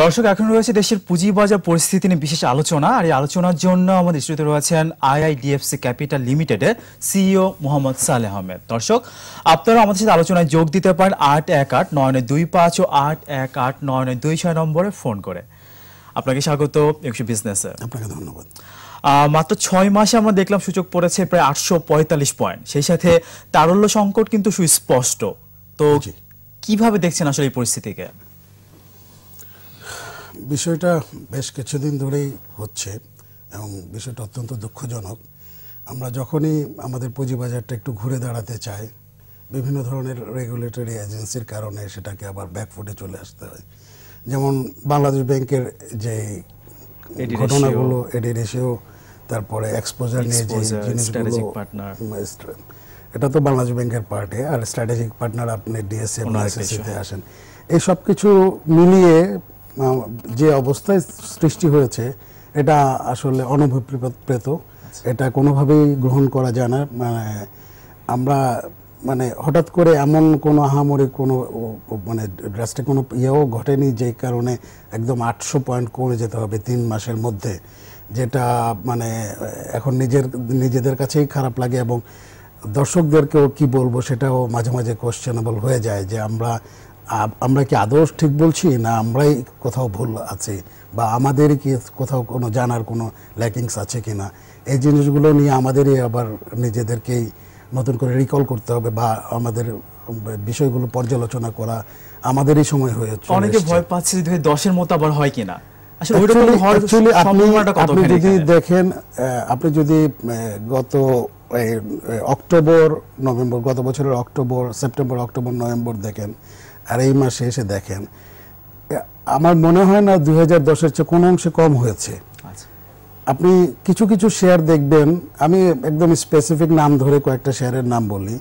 দর্শক এখন রয়েছে দেশের পুঁজিবাজার পরিস্থিতি নিয়ে বিশেষ আলোচনা আর এই আলোচনার জন্য আমাদের স্টুডিওতে রয়েছেন আইআইডিএফসি ক্যাপিটাল লিমিটেডের সিইও মোহাম্মদ সালেহ আহমেদ দর্শক আপনারা আমাদের সাথে আলোচনায় যোগ দিতে পারেন আট এক আট নয় নয় দুই পাঁচ ও আট এক আট নয় নয় দুই ছয় নম্বরে ফোন করে আপনাকে স্বাগত একশো বিজনেসে আপনাকে ধন্যবাদ মাত্র ছয় মাসে আমরা দেখলাম সূচক পড়েছে প্রায় আটশো পঁয়তাল্লিশ পয়েন্ট সেই সাথে তারল্য সংকট কিন্তু সুস্পষ্ট তো কিভাবে দেখছেন আসলে এই পরিস্থিতিকে বিষয়টা বেশ কিছুদিন ধরেই হচ্ছে এবং বিষয়টা অত্যন্ত দুঃখজনক আমরা যখনই আমাদের পুঁজিবাজারটা একটু ঘুরে দাঁড়াতে চাই বিভিন্ন ধরনের রেগুলেটরি এজেন্সির কারণে সেটাকে আবার ব্যাকফুটে চলে আসতে হয় যেমন বাংলাদেশ ব্যাংকের যে ঘটনাগুলো এডি রেশিও তারপরে এক্সপোজার নিয়ে যে জিনিসগুলো এটা তো বাংলাদেশ ব্যাংকের পার্টে আর স্ট্র্যাটেজিক পার্টনার আপনি ডিএসএফ আসেন এই সব কিছু মিলিয়ে যে অবস্থায় সৃষ্টি হয়েছে এটা আসলে অনভিপ্রেত এটা কোনোভাবেই গ্রহণ করা যায় না মানে আমরা মানে হঠাৎ করে এমন কোনো আহামরি কোনো মানে ড্রাস্টে কোনো ইয়েও ঘটেনি যে কারণে একদম আটশো পয়েন্ট কমে যেতে হবে তিন মাসের মধ্যে যেটা মানে এখন নিজের নিজেদের কাছেই খারাপ লাগে এবং দর্শকদেরকেও কি বলবো সেটাও মাঝে মাঝে কোশ্চেনেবল হয়ে যায় যে আমরা আমরা কি আদর্শ ঠিক বলছি না আমরাই কোথাও ভুল আছে বা আমাদের কি কোথাও কোনো জানার কোনো ল্যাকিংস আছে কি না এই জিনিসগুলো নিয়ে আমাদেরই আবার নিজেদেরকেই নতুন করে রিকল করতে হবে বা আমাদের বিষয়গুলো পর্যালোচনা করা আমাদেরই সময় হয়েছে অনেকে ভয় পাচ্ছে যে দশের মতো আবার হয় কিনা আপনি যদি দেখেন আপনি যদি গত অক্টোবর নভেম্বর গত বছরের অক্টোবর সেপ্টেম্বর অক্টোবর নভেম্বর দেখেন আর এই মাসে এসে দেখেন আমার মনে হয় না দুই হাজার দশের চেয়ে কোনো অংশে কম হয়েছে আচ্ছা। আপনি কিছু কিছু শেয়ার দেখবেন আমি একদম স্পেসিফিক নাম ধরে কয়েকটা শেয়ারের নাম বলি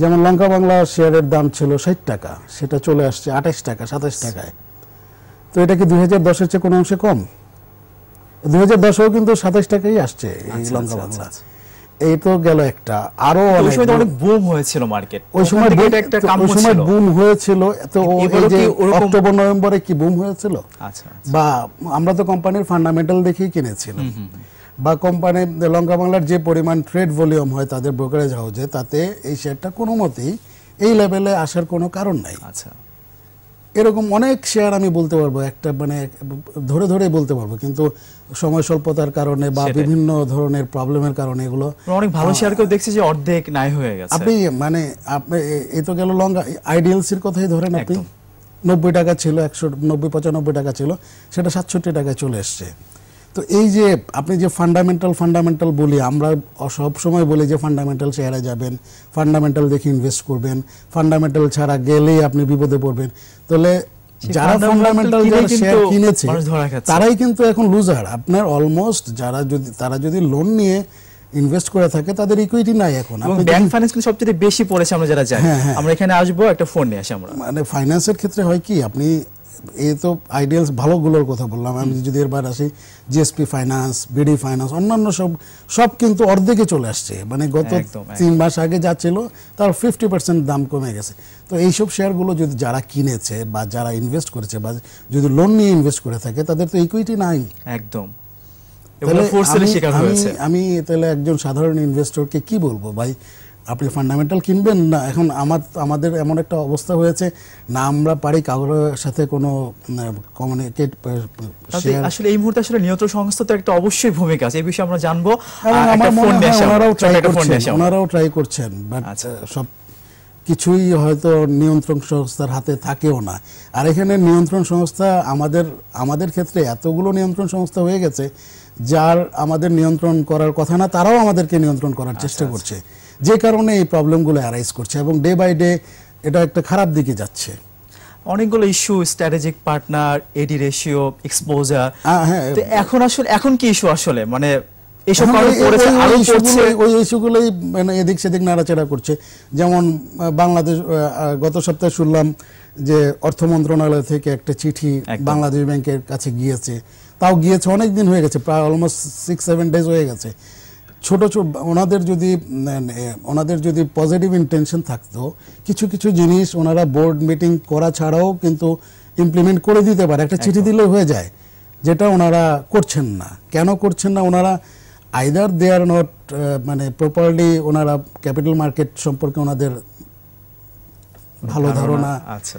যেমন লঙ্কা বাংলা শেয়ারের দাম ছিল ষাট টাকা সেটা চলে আসছে আঠাশ টাকা সাতাশ টাকায় তো এটা কি দুই হাজার দশের চেয়ে কোনো অংশে কম দুই হাজার দশেও কিন্তু সাতাশ টাকাই আসছে এই আচ্ছা, লঙ্কা আচ্ছা, বাংলা এই তো গেল একটা আরো সময় অনেক বুম হয়েছিল মার্কেট ওই সময় একটা কাম ওই সময় বুম হয়েছিল তো এই অক্টোবর নভেম্বরে কি বুম হয়েছিল আচ্ছা, আচ্ছা বা আমরা তো কোম্পানির ফান্ডামেন্টাল দেখেই কিনেছিলাম বা কোম্পানি লঙ্কা বাংলার যে পরিমাণ ট্রেড ভলিউম হয় তাদের ব্রোকারেজ হাউজে তাতে এই শেয়ারটা কোনো মতেই এই লেভেলে আসার কোনো কারণ নাই আচ্ছা এরকম অনেক শেয়ার আমি বলতে পারবো একটা মানে ধরে ধরে বলতে পারবো কিন্তু সময় স্বল্পতার কারণে বা বিভিন্ন ধরনের প্রবলেমের কারণে এগুলো অনেক ভালো শেয়ারকেও দেখছি যে অর্ধেক নাই হয়ে গেছে আপনি মানে আপনি এ তো গেল লং আইডিয়ালসির কথাই ধরেন আপনি নব্বই টাকা ছিল একশো নব্বই পঁচানব্বই টাকা ছিল সেটা সাতষট্টি টাকায় চলে এসছে তো এই যে আপনি যে ফান্ডামেন্টাল ফান্ডামেন্টাল বলি আমরা সব সময় বলি যে ফান্ডামেন্টাল চেহারা যাবেন ফান্ডামেন্টাল দেখে ইনভেস্ট করবেন ফান্ডামেন্টাল ছাড়া গেলেই আপনি বিপদে পড়বেন তাহলে যারা ফান্ডামেন্টাল যারা শেয়ার কিনেছে তারাই কিন্তু এখন লুজার আপনার অলমোস্ট যারা যদি তারা যদি লোন নিয়ে ইনভেস্ট করে থাকে তাদের ইকুইটি নাই এখন ব্যাংক ফাইন্যান্স কিন্তু সবচেয়ে বেশি পড়েছে আমরা যারা যাই হ্যাঁ, হ্যাঁ। আমরা এখানে আসবো একটা ফোন নিয়ে আসি আমরা মানে ফাইন্যান্সের ক্ষেত্রে হয় কি আপনি এই তো আইডিয়ালস ভালোগুলোর কথা বললাম আমি যদি এরবার আসি জিএসপি ফাইন্যান্স বিডি ফাইন্যান্স অন্যান্য সব সব কিন্তু অর্ধেকে চলে আসছে মানে গত তিন মাস আগে যা ছিল তার ফিফটি পার্সেন্ট দাম কমে গেছে তো এইসব শেয়ারগুলো যদি যারা কিনেছে বা যারা ইনভেস্ট করেছে বা যদি লোন নিয়ে ইনভেস্ট করে থাকে তাদের তো ইকুইটি নাই একদম আমি তাহলে একজন সাধারণ ইনভেস্টরকে কি বলবো ভাই আপনি ফান্ডামেন্টাল কিনবেন না এখন আমার আমাদের এমন একটা অবস্থা হয়েছে না আমরা পারি কারোর সাথে কোনো কমিউনিকেট আসলে এই মুহূর্তে আসলে নিয়ন্ত্রণ তো একটা অবশ্যই ভূমিকা আছে এই বিষয়ে আমরা জানবো আমার মনে হয় ওনারাও ট্রাই করছেন ওনারাও ট্রাই করছেন বাট আচ্ছা। সব কিছুই হয়তো নিয়ন্ত্রণ সংস্থার হাতে থাকেও না আর এখানে নিয়ন্ত্রণ সংস্থা আমাদের আমাদের ক্ষেত্রে এতগুলো নিয়ন্ত্রণ সংস্থা হয়ে গেছে যার আমাদের নিয়ন্ত্রণ করার কথা না তারাও আমাদেরকে নিয়ন্ত্রণ করার আচ্ছা, চেষ্টা আচ্ছা। করছে যে কারণে এই প্রবলেমগুলো অ্যারাইজ করছে এবং ডে বাই ডে এটা একটা খারাপ দিকে যাচ্ছে অনেকগুলো issue strategic partner A D ratio exposure এখন আসলে এখন কি ইস্যু আসলে মানে মানে এদিক সেদিক নাড়াচাড়া করছে যেমন বাংলাদেশ গত সপ্তাহে শুনলাম যে অর্থ মন্ত্রণালয় থেকে একটা চিঠি বাংলাদেশ ব্যাংকের কাছে গিয়েছে তাও গিয়েছে অনেক দিন হয়ে গেছে প্রায় অলমোস্ট সিক্স সেভেন ডেজ হয়ে গেছে ছোট ছোট ওনাদের যদি ওনাদের যদি পজিটিভ ইন্টেনশন থাকতো কিছু কিছু জিনিস ওনারা বোর্ড মিটিং করা ছাড়াও কিন্তু ইমপ্লিমেন্ট করে দিতে পারে একটা চিঠি দিলে হয়ে যায় যেটা ওনারা করছেন না কেন করছেন না ওনারা আইদার দে আর নট মানে প্রপারলি ওনারা ক্যাপিটাল মার্কেট সম্পর্কে ওনাদের ভালো ধারণা আচ্ছা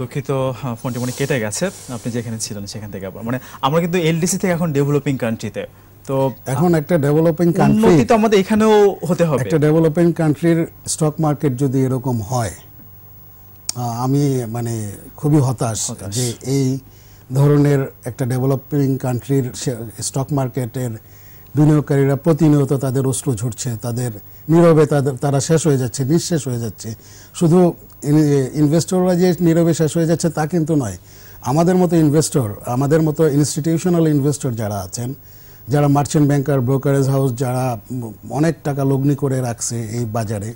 দুঃখিত ফোনটি মানে কেটে গেছে আপনি যেখানে ছিলেন সেখান থেকে আবার মানে আমরা কিন্তু এলডিসি থেকে এখন ডেভেলপিং কান্ট্রিতে তো এখন একটা ডেভেলপিং কান্ট্রি তো আমাদের এখানেও হতে হবে একটা ডেভেলপিং কান্ট্রির স্টক মার্কেট যদি এরকম হয় আমি মানে খুবই হতাশ যে এই ধরনের একটা ডেভেলপিং কান্ট্রির স্টক মার্কেটের বিনিয়োগকারীরা প্রতিনিয়ত তাদের অশ্রু ঝরছে তাদের নীরবে তাদের তারা শেষ হয়ে যাচ্ছে নিঃশেষ হয়ে যাচ্ছে শুধু ইনভেস্টররা যে নীরবে শেষ হয়ে যাচ্ছে তা কিন্তু নয় আমাদের মতো ইনভেস্টর আমাদের মতো ইনস্টিটিউশনাল ইনভেস্টর যারা আছেন যারা মার্চেন্ট ব্যাংকার ব্রোকারেজ হাউস যারা অনেক টাকা লগ্নি করে রাখছে এই বাজারে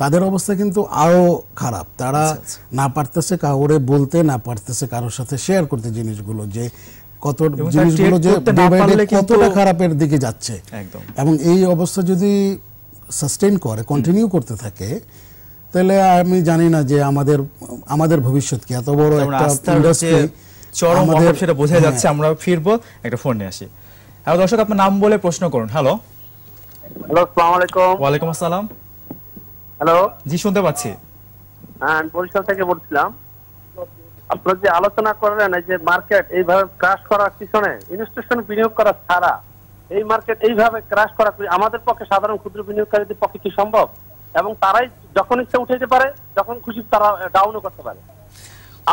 তাদের অবস্থা কিন্তু আরও খারাপ তারা আচ্ছা, আচ্ছা। না পারতেছে কাউরে বলতে না পারতেছে কারোর সাথে শেয়ার করতে জিনিসগুলো যে কত জিনিসগুলো যে কতটা খারাপের দিকে যাচ্ছে একদম এবং এই অবস্থা যদি করে কন্টিনিউ করতে থাকে তাহলে আমি জানি না যে আমাদের আমাদের ভবিষ্যৎ কি এত বড় একটা ইন্ডাস্ট্রি চরম অভাব সেটা বোঝা হ্যাঁ। যাচ্ছে আমরা ফিরবো একটা ফোন নিয়ে আসি হ্যালো দর্শক আপনার নাম বলে প্রশ্ন করুন হ্যালো হ্যালো আসসালামু আলাইকুম ওয়া আলাইকুম আসসালাম হ্যালো জি শুনতে পাচ্ছি হ্যাঁ বরিশাল থেকে বলছিলাম আপনার যে আলোচনা করলেন এই যে মার্কেট এইভাবে ক্রাশ করার পিছনে ইনস্টিটিউশন বিনিয়োগ করা ছাড়া এই মার্কেট এইভাবে ক্রাশ করা আমাদের পক্ষে সাধারণ ক্ষুদ্র বিনিয়োগকারীদের পক্ষে কি সম্ভব এবং তারাই যখন ইচ্ছা উঠে যেতে পারে যখন খুশি তারা ডাউনও করতে পারে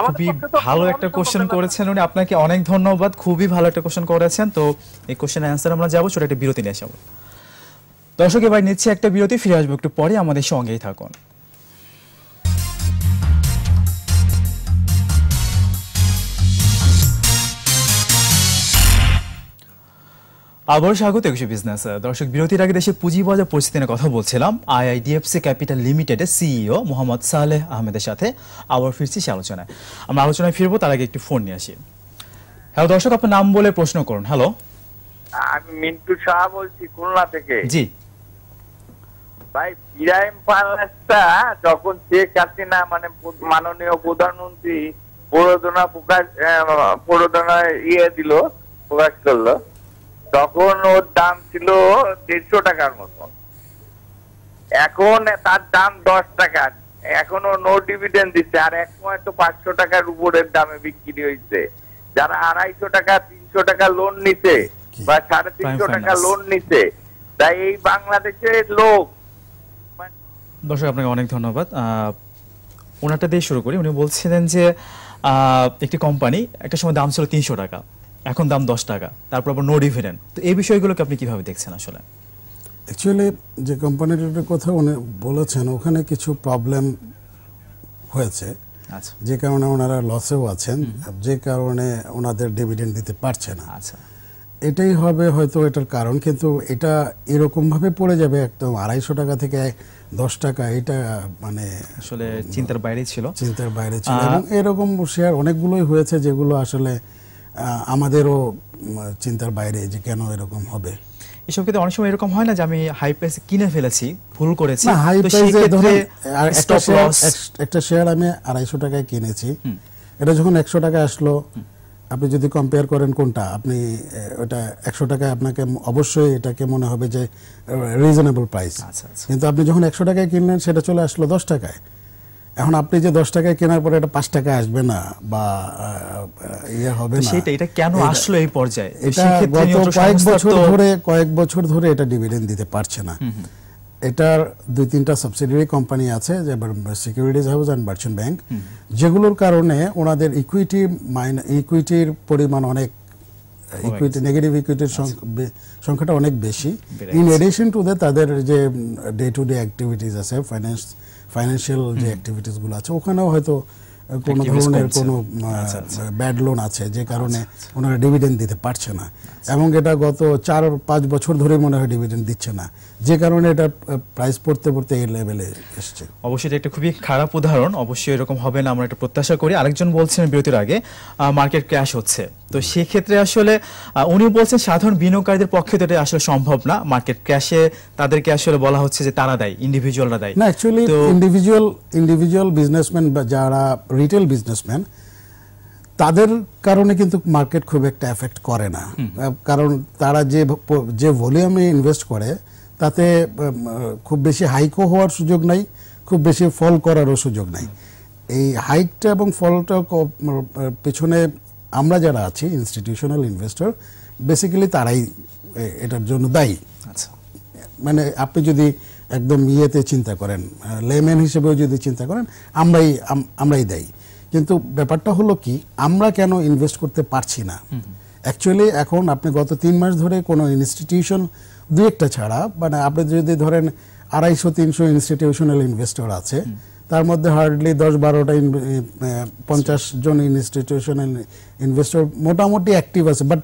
খুবই ভালো একটা কোশ্চেন করেছেন উনি আপনাকে অনেক ধন্যবাদ খুবই ভালো একটা কোশ্চেন করেছেন তো এই কোশ্চেন অ্যান্সার আমরা যাবো ছোট একটা বিরতি নিয়ে আসবো দর্শক এবার নিচ্ছে একটা বিরতি ফিরে আসবো একটু পরে আমাদের সঙ্গেই থাকুন আবার স্বাগত একুশে বিজনেস দর্শক বিরতির আগে দেশে পুঁজিবাজার পরিস্থিতি নিয়ে কথা বলছিলাম আইআইডিএফসি ক্যাপিটাল লিমিটেডের সিইও মোহাম্মদ সালেহ আহমেদের সাথে আবার ফিরছি সে আলোচনায় আমরা আলোচনায় ফিরবো তার আগে একটি ফোন নিয়ে আসি হ্যালো দর্শক আপনার নাম বলে প্রশ্ন করুন হ্যালো আমি মিন্টু শাহ বলছি খুলনা থেকে জি ভাই বিরাইম পার্লাসটা যখন শেখ না মানে মাননীয় প্রধানমন্ত্রী প্ররোচনা প্রকাশ প্ররোচনা ইয়ে দিল প্রকাশ করলো তখন ওর দাম ছিল দেড়শো টাকার মতন এখন তার দাম দশ টাকা ও নো ডিভিডেন্ড দিচ্ছে আর এক সময় তো পাঁচশো টাকার উপরের দামে বিক্রি হয়েছে যারা আড়াইশো টাকা তিনশো টাকা লোন নিছে বা সাড়ে তিনশো টাকা লোন নিছে তাই এই বাংলাদেশের লোক দর্শক আপনাকে অনেক ধন্যবাদ ওনারটা দিয়ে শুরু করি উনি বলছিলেন যে একটি কোম্পানি একটা সময় দাম ছিল তিনশো টাকা এখন দাম দশ টাকা তারপর আবার নো ডিভিডেন্ড তো এই বিষয়গুলোকে আপনি কিভাবে দেখছেন আসলে অ্যাকচুয়ালি যে কোম্পানিটার কথা উনি বলেছেন ওখানে কিছু প্রবলেম হয়েছে আচ্ছা। যে কারণে ওনারা লসেও আছেন যে কারণে ওনাদের ডিভিডেন্ড দিতে পারছে না আচ্ছা। এটাই হবে হয়তো এটার কারণ কিন্তু এটা এরকমভাবে পড়ে যাবে একদম আড়াইশো টাকা থেকে দশ টাকা এটা মানে আসলে চিন্তার বাইরে ছিল চিন্তার বাইরে ছিল এবং এরকম শেয়ার অনেকগুলোই হয়েছে যেগুলো আসলে আমাদেরও চিন্তার বাইরে যে কেন এরকম হবে এসব ক্ষেত্রে অনেক সময় এরকম হয় না যে আমি হাই প্রাইস কিনে ফেলেছি ভুল করেছি হাই প্রাইসে ধরে একটা শেয়ার আমি আড়াইশো টাকায় কিনেছি এটা যখন একশো টাকায় আসলো আপনি যদি কম্পেয়ার করেন কোনটা আপনি ওটা একশো টাকায় আপনাকে অবশ্যই এটাকে মনে হবে যে রিজনেবল প্রাইস আচ্ছা, আচ্ছা। কিন্তু আপনি যখন একশো টাকায় কিনলেন সেটা চলে আসলো দশ টাকায় এখন আপনি যে দশ টাকায় কেনার পরে এটা পাঁচ টাকা আসবে না বা ইয়ে হবে না সেটা এটা কেন আসলো এই পর্যায়ে এটা গত কয়েক বছর ধরে কয়েক বছর ধরে এটা ডিভিডেন্ড দিতে পারছে না এটার দুই তিনটা সাবসিডিয়ারি কোম্পানি আছে যে securities house and merchant bank যেগুলোর কারণে ওনাদের ইকুইটি মাইন ইকুইটির পরিমাণ অনেক ইকুইটি নেগেটিভ ইকুইটির সংখ্যাটা অনেক বেশি ইন এডিশন টু দ্য তাদের যে ডে টু ডে অ্যাক্টিভিটিস আছে ফাইন্যান্স ফাইন্যান্সিয়াল যে অ্যাক্টিভিটিসগুলো আছে ওখানেও হয়তো কোনো ধরনের কোনো ব্যাড লোন আছে যে কারণে ওনারা ডিভিডেন্ড দিতে পারছে না এবং এটা গত চার পাঁচ বছর ধরে মনে হয় ডিভিডেন্ড দিচ্ছে না যে কারণে এটা প্রাইস পড়তে পড়তে এই লেভেলে এসছে অবশ্যই এটা একটা খুবই খারাপ উদাহরণ অবশ্যই এরকম হবে না আমরা একটা প্রত্যাশা করি আরেকজন বলছেন বিরতির আগে মার্কেট ক্র্যাশ হচ্ছে তো সেক্ষেত্রে আসলে উনি বলছেন সাধারণ বিনিয়োগকারীদের পক্ষে তো এটা আসলে সম্ভব না মার্কেট ক্র্যাশে তাদেরকে আসলে বলা হচ্ছে যে তারা দেয় ইন্ডিভিজুয়ালরা দেয় না অ্যাকচুয়ালি ইন্ডিভিজুয়াল ইন্ডিভিজুয়াল বিজনেসম্যান যারা রিটেল বিজনেসম্যান তাদের কারণে কিন্তু মার্কেট খুব একটা এফেক্ট করে না কারণ তারা যে যে ভলিউমে ইনভেস্ট করে তাতে খুব বেশি হাইকও হওয়ার সুযোগ নাই খুব বেশি ফল করারও সুযোগ নাই এই হাইকটা এবং ফলটা পেছনে আমরা যারা আছি ইনস্টিটিউশনাল ইনভেস্টর বেসিক্যালি তারাই এটার জন্য দায়ী আচ্ছা মানে আপনি যদি একদম ইয়েতে চিন্তা করেন লেম্যান হিসেবেও যদি চিন্তা করেন আমরাই আমরাই দেয় কিন্তু ব্যাপারটা হলো কি আমরা কেন ইনভেস্ট করতে পারছি না অ্যাকচুয়ালি এখন আপনি গত তিন মাস ধরে কোনো ইনস্টিটিউশন দু একটা ছাড়া মানে আপনি যদি ধরেন আড়াইশো তিনশো ইনস্টিটিউশনাল ইনভেস্টর আছে তার মধ্যে হার্ডলি দশ বারোটা পঞ্চাশ আচ্ছা। জন ইনস্টিটিউশনাল ইনভেস্টর মোটামুটি অ্যাক্টিভ আছে বাট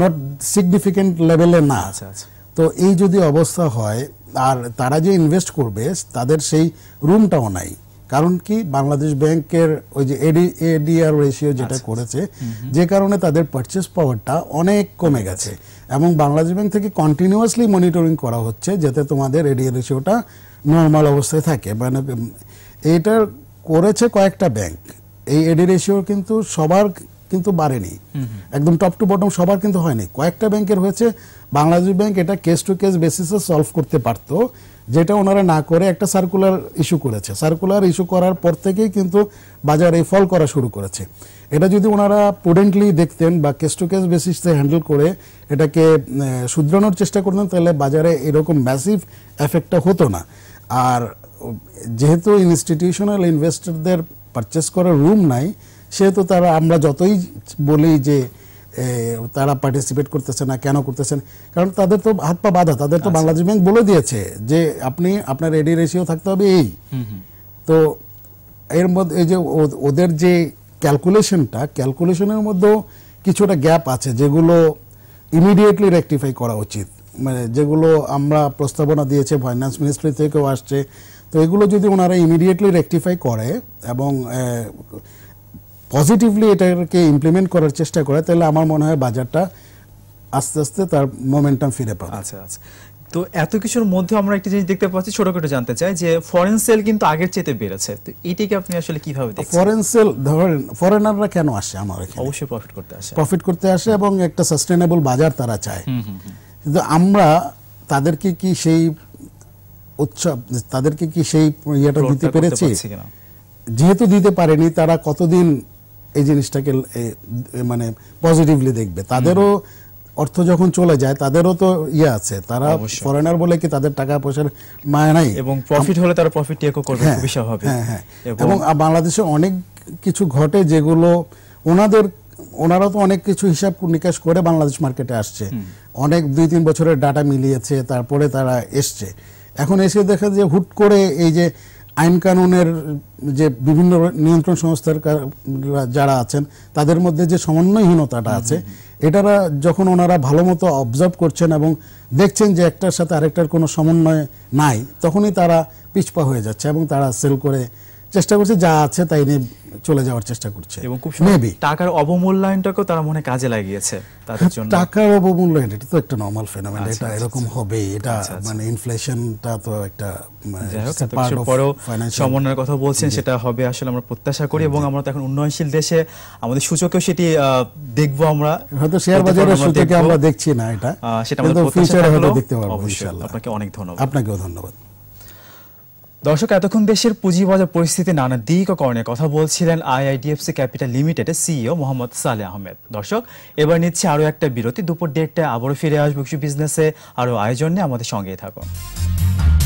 নট সিগনিফিকেন্ট লেভেলে না আছে আচ্ছা, আচ্ছা। তো এই যদি অবস্থা হয় আর তারা যে ইনভেস্ট করবে তাদের সেই রুমটাও নাই কারণ কি বাংলাদেশ ব্যাংকের ওই যে এডি এডিআর রেশিও যেটা আচ্ছা, আচ্ছা। করেছে যে কারণে তাদের পারচেস পাওয়ারটা অনেক কমে গেছে এবং বাংলাদেশ ব্যাংক থেকে কন্টিনিউয়াসলি মনিটরিং করা হচ্ছে যাতে তোমাদের এডিআর রেশিওটা নর্মাল অবস্থায় থাকে মানে এটা করেছে কয়েকটা ব্যাংক এই এডি রেশিও কিন্তু সবার কিন্তু বাড়েনি একদম টপ টু বটম সবার কিন্তু হয়নি কয়েকটা ব্যাংকের হয়েছে বাংলাদেশ ব্যাংক এটা কেস টু কেস বেসিসে সলভ করতে পারতো যেটা ওনারা না করে একটা সার্কুলার ইস্যু করেছে সার্কুলার ইস্যু করার পর থেকেই কিন্তু বাজার এই ফল করা শুরু করেছে এটা যদি ওনারা প্রুডেন্টলি দেখতেন বা কেস টু কেস বেসিসে হ্যান্ডেল করে এটাকে শুধরানোর চেষ্টা করতেন তাহলে বাজারে এরকম ম্যাসিভ এফেক্টটা হতো না আর যেহেতু ইনস্টিটিউশনাল ইনভেস্টরদের পারচেস করার রুম নাই সেহেতু তারা আমরা যতই বলি যে তারা পার্টিসিপেট করতেছে না কেন করতেছেন কারণ তাদের তো হাত পা বাধা তাদের তো আচ্ছা। বাংলাদেশ ব্যাংক বলে দিয়েছে যে আপনি আপনার এডি রেশিও থাকতে হবে এই তো এর মধ্যে যে ওদের যে ক্যালকুলেশনটা ক্যালকুলেশনের মধ্যেও কিছুটা গ্যাপ আছে যেগুলো ইমিডিয়েটলি রেকটিফাই করা উচিত মানে যেগুলো আমরা প্রস্তাবনা দিয়েছে ফাইন্যান্স মিনিস্ট্রি থেকেও আসছে তো এগুলো যদি ওনারা ইমিডিয়েটলি রেকটিফাই করে এবং পজিটিভলি এটাকে ইমপ্লিমেন্ট করার চেষ্টা করে তাহলে আমার মনে হয় বাজারটা আস্তে আস্তে তার মোমেন্টাম ফিরে পাবে আচ্ছা আচ্ছা তো এত কিছুর মধ্যে আমরা একটা জিনিস দেখতে পাচ্ছি ছোট খাটো জানতে চাই যে ফরেন সেল কিন্তু আগের চেয়ে বেড়েছে তো এটাকে আপনি আসলে কিভাবে দেখছেন ফরেন সেল ধরেন ফরেনাররা কেন আসে আমার এখানে অবশ্যই প্রফিট করতে আসে প্রফিট করতে আসে এবং একটা সাস্টেনেবল বাজার তারা চায় কিন্তু আমরা তাদেরকে কি সেই উৎসব তাদেরকে কি সেই ইয়েটা দিতে পেরেছি যেহেতু দিতে পারেনি তারা কতদিন এই জিনিসটাকে মানে পজিটিভলি দেখবে তাদেরও অর্থ যখন চলে যায় তাদেরও তো ইয়ে আছে তারা ফরেনার বলে কি তাদের টাকা পয়সার মায়া নাই এবং প্রফিট হলে তারা প্রফিট টেকও করবে হ্যাঁ, হ্যাঁ হ্যাঁ এবং বাংলাদেশে অনেক কিছু ঘটে যেগুলো ওনাদের ওনারা তো অনেক কিছু হিসাব নিকাশ করে বাংলাদেশ মার্কেটে আসছে অনেক দুই তিন বছরের ডাটা মিলিয়েছে তারপরে তারা এসছে এখন এসে দেখা যে হুট করে এই যে আইন কানুনের যে বিভিন্ন নিয়ন্ত্রণ সংস্থার যারা আছেন তাদের মধ্যে যে সমন্বয়হীনতাটা আছে এটারা যখন ওনারা ভালো মতো অবজার্ভ করছেন এবং দেখছেন যে একটার সাথে আরেকটার কোনো সমন্বয় নাই তখনই তারা পিছপা হয়ে যাচ্ছে এবং তারা সেল করে চেষ্টা করছে যা আছে তাই নিয়ে চলে যাওয়ার চেষ্টা করছে এবং খুব টাকার অবমূল্যায়নটাকেও তারা মনে কাজে লাগিয়েছে হ্যাঁ, টাকার অবমূল্যায়ন এটা তো একটা নর্মাল আচ্ছা, ফেনোমেন এটা আচ্ছা, এরকম আচ্ছা। হবে এটা মানে ইনফ্লেশনটা তো একটা সমন্বয়ের কথা বলছেন সেটা হবে আসলে আমরা প্রত্যাশা করি এবং আমরা তো এখন উন্নয়নশীল দেশে আমাদের সূচকেও সেটি দেখবো আমরা হয়তো শেয়ার বাজারের সূচকে আমরা দেখছি না এটা সেটা আমাদের প্রত্যাশা দেখতে পারবো ইনশাআল্লাহ আপনাকে অনেক ধন্যবাদ আপনাকেও ধন্যবাদ দর্শক এতক্ষণ দেশের পুঁজিবাজার পরিস্থিতি নানা দিক ও কর্ণের কথা বলছিলেন আইআইডিএফসি ক্যাপিটাল লিমিটেডের সিইও মোহাম্মদ সালে আহমেদ দর্শক এবার নিচ্ছে আরও একটা বিরতি দুপুর দেড়টায় আবারও ফিরে আসবো কিছু বিজনেসে আরও আয়োজন নিয়ে আমাদের সঙ্গেই থাকুন